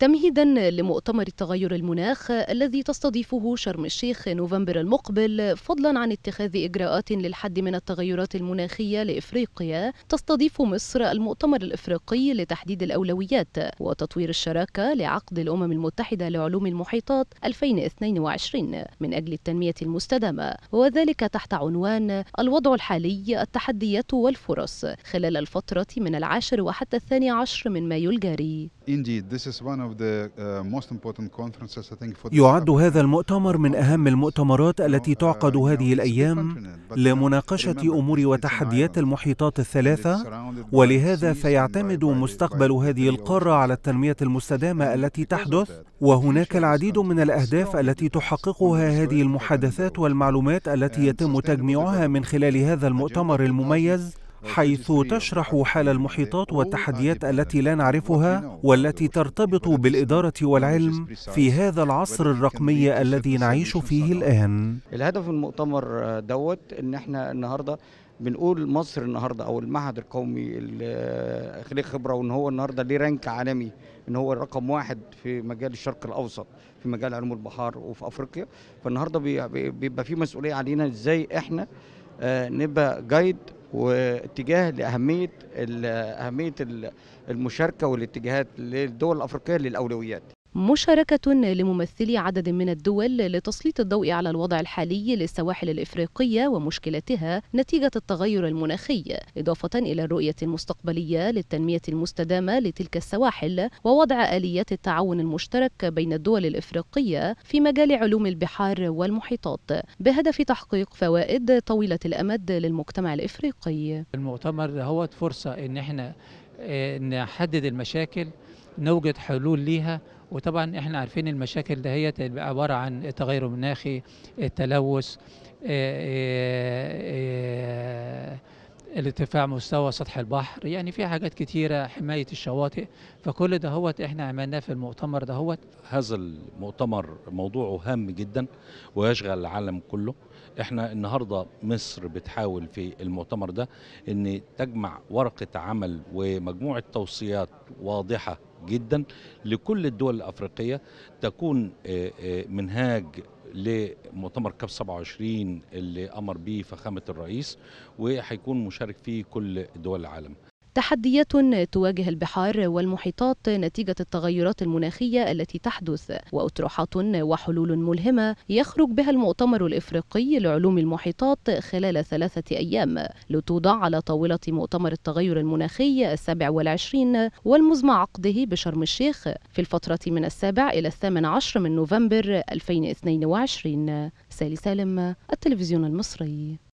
تمهيدا لمؤتمر التغير المناخ الذي تستضيفه شرم الشيخ نوفمبر المقبل فضلا عن اتخاذ إجراءات للحد من التغيرات المناخية لإفريقيا تستضيف مصر المؤتمر الإفريقي لتحديد الأولويات وتطوير الشراكة لعقد الأمم المتحدة لعلوم المحيطات 2022 من أجل التنمية المستدامة وذلك تحت عنوان الوضع الحالي التحديات والفرص خلال الفترة من العاشر وحتى الثاني عشر من مايو الجاري Uh, يعد هذا المؤتمر من أهم المؤتمرات التي uh, تعقد هذه الأيام uh, لمناقشة أمور وتحديات المحيطات الثلاثة ولهذا فيعتمد مستقبل هذه القارة على التنمية المستدامة التي تحدث وهناك العديد من الأهداف التي تحققها هذه المحادثات والمعلومات التي يتم تجميعها من خلال هذا المؤتمر المميز حيث تشرح حال المحيطات والتحديات التي لا نعرفها والتي ترتبط بالإدارة والعلم في هذا العصر الرقمي الذي نعيش فيه الآن الهدف من المؤتمر دوت إن احنا النهاردة بنقول مصر النهارده او المعهد القومي اخلاق خبره وان هو النهارده ليه رانك عالمي ان هو رقم واحد في مجال الشرق الاوسط في مجال علوم البحار وفي افريقيا فالنهارده بيبقى في مسؤوليه علينا ازاي احنا آه، نبقى جايد واتجاه لاهميه اهميه المشاركه والاتجاهات للدول الافريقيه للاولويات مشاركة لممثلي عدد من الدول لتسليط الضوء على الوضع الحالي للسواحل الإفريقية ومشكلتها نتيجة التغير المناخي، إضافة إلى الرؤية المستقبلية للتنمية المستدامة لتلك السواحل ووضع آليات التعاون المشترك بين الدول الإفريقية في مجال علوم البحار والمحيطات بهدف تحقيق فوائد طويلة الأمد للمجتمع الإفريقي. المؤتمر هو فرصة إن إحنا نحدد المشاكل نوجد حلول ليها وطبعا احنا عارفين المشاكل دهيت عباره عن التغير المناخي التلوث الارتفاع مستوى سطح البحر يعني في حاجات كتيرة حماية الشواطئ فكل ده هو احنا عملناه في المؤتمر ده هو هذا المؤتمر موضوعه هام جدا ويشغل العالم كله احنا النهاردة مصر بتحاول في المؤتمر ده ان تجمع ورقة عمل ومجموعة توصيات واضحة جدا لكل الدول الافريقيه تكون آه، آه، منهاج لمؤتمر كاب 27 اللي امر به فخامه الرئيس وهيكون مشارك فيه كل دول العالم تحديات تواجه البحار والمحيطات نتيجة التغيرات المناخية التي تحدث وأطروحات وحلول ملهمة يخرج بها المؤتمر الإفريقي لعلوم المحيطات خلال ثلاثة أيام لتوضع على طاولة مؤتمر التغير المناخي السابع والعشرين والمزمع عقده بشرم الشيخ في الفترة من السابع إلى الثامن عشر من نوفمبر 2022 سالي سالم التلفزيون المصري